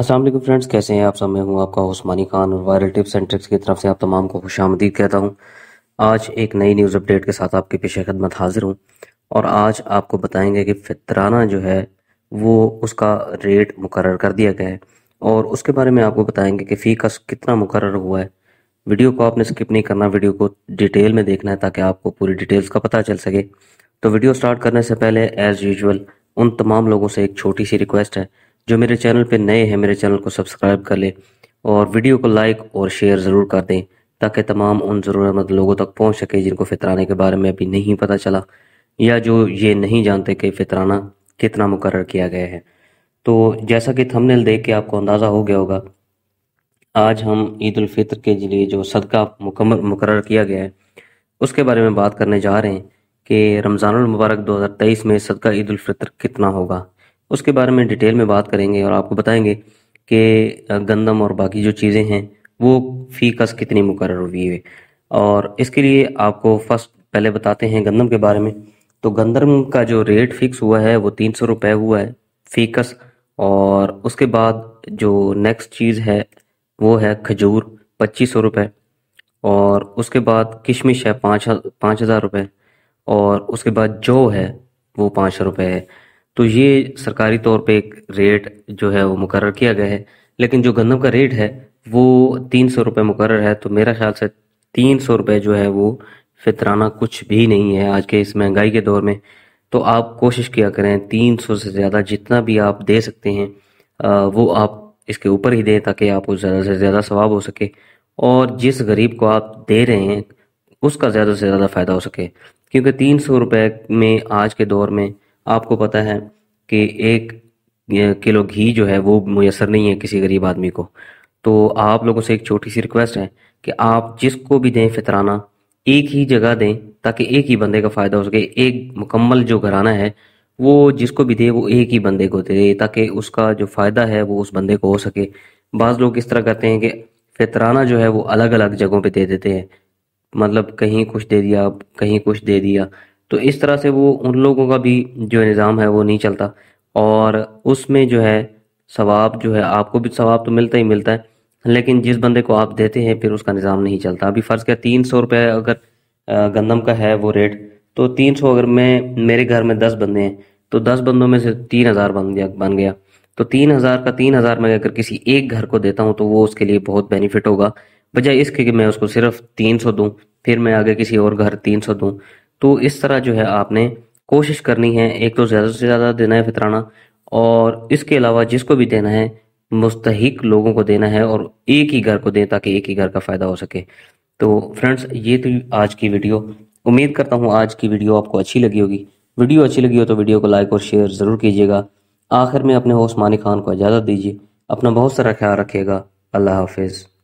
Aslam friends कैसे हैं आप सब मैं हूं आपका उस्मानी खान और वायरल टिप्स एंड ट्रिक्स की तरफ से आप तमाम को खुश आमदीद कहता हूं आज एक नई न्यूज़ अपडेट के साथ आपकी पेश खदमत हाजिर हूं और आज आपको बताएंगे कि फितराना जो है वो उसका रेट मुकर कर दिया गया है और उसके बारे में आपको बताएंगे कि फ़ी का कितना मुकर हुआ है वीडियो को आपने स्किप नहीं करना वीडियो को डिटेल में देखना है ताकि आपको पूरी डिटेल्स का पता चल सके तो वीडियो स्टार्ट करने से पहले एज़ यूजल उन तमाम लोगों से एक छोटी सी रिक्वेस्ट है जो मेरे चैनल पे नए हैं मेरे चैनल को सब्सक्राइब कर लें और वीडियो को लाइक और शेयर ज़रूर कर दें ताकि तमाम उन ज़रूरतमंद लोगों तक पहुँच सके जिनको फितराने के बारे में अभी नहीं पता चला या जो ये नहीं जानते कि फितराना कितना मुकर किया गया है तो जैसा कि थंबनेल देख के आपको अंदाज़ा हो गया होगा आज हम ईद फितर के लिए जो सदका मुकम्मल मुकर किया गया है उसके बारे में बात करने जा रहे हैं कि रमज़ानमबारक दो हज़ार तेईस में सदका ईद फितर कितना होगा उसके बारे में डिटेल में बात करेंगे और आपको बताएंगे कि गंदम और बाकी जो चीज़ें हैं वो फ़ी कस कितनी मुकर हुई है और इसके लिए आपको फर्स्ट पहले बताते हैं गंदम के बारे में तो गंदम का जो रेट फिक्स हुआ है वो तीन सौ रुपये हुआ है फ़ी कस और उसके बाद जो नेक्स्ट चीज़ है वो है खजूर पच्चीस सौ रुपये और उसके बाद किशमिश है पाँच पाँच हज़ार रुपये और उसके बाद जौ है वो पाँच सौ रुपये है तो ये सरकारी तौर पे एक रेट जो है वो मुकर किया गया है लेकिन जो गंदम का रेट है वो तीन सौ रुपये मुकर है तो मेरा ख्याल से तीन सौ रुपये जो है वो फितराना कुछ भी नहीं है आज के इस महंगाई के दौर में तो आप कोशिश किया करें तीन सौ से ज़्यादा जितना भी आप दे सकते हैं वो आप इसके ऊपर ही दें ताकि आपको ज़्यादा से ज़्यादा स्वाब हो सके और जिस गरीब को आप दे रहे हैं उसका ज़्यादा से ज़्यादा फ़ायदा हो सके क्योंकि तीन सौ रुपये में आज के दौर में आपको पता है कि एक किलो घी जो है वो मुयसर नहीं है किसी गरीब आदमी को तो आप लोगों से एक छोटी सी रिक्वेस्ट है कि आप जिसको भी दें फितराना एक ही जगह दें ताकि एक ही बंदे का फ़ायदा हो सके एक मुकम्मल जो घराना है वो जिसको भी दे वो एक ही बंदे को दे ताकि उसका जो फ़ायदा है वो उस बंदे को हो सके बाज़ लोग इस तरह करते हैं कि फितराना जो है वो अलग अलग जगहों पे दे देते हैं मतलब कहीं कुछ दे दिया कहीं कुछ दे दिया तो इस तरह से वो उन लोगों का भी जो निज़ाम है वो नहीं चलता और उसमें जो है सवाब जो है आपको भी सवाब तो मिलता ही मिलता है लेकिन जिस बंदे को आप देते हैं फिर उसका निज़ाम नहीं चलता अभी फ़र्ज़ क्या तीन सौ रुपये अगर गंदम का है वो रेट तो तीन सौ अगर मैं मेरे घर में दस बंदे हैं तो दस बंदों में से तीन हज़ार बन गया बन गया तो तीन हज़ार का तीन हज़ार में अगर किसी एक घर को देता हूँ तो वो उसके लिए बहुत बेनिफिट होगा बजाय इसके कि मैं उसको सिर्फ तीन सौ दूँ फिर मैं आगे किसी और घर तीन सौ दूँ तो इस तरह जो है आपने कोशिश करनी है एक तो ज़्यादा से ज़्यादा देना है फितराना और इसके अलावा जिसको भी देना है मुस्तक लोगों को देना है और एक ही घर को दें ताकि एक ही घर का फ़ायदा हो सके तो फ्रेंड्स ये थी आज की वीडियो उम्मीद करता हूँ आज की वीडियो आपको अच्छी लगी होगी वीडियो अच्छी लगी हो तो वीडियो को लाइक और शेयर ज़रूर कीजिएगा आखिर में अपने होस्ट खान को इजाज़त दीजिए अपना बहुत सारा ख्याल रखिएगा अल्लाह हाफिज़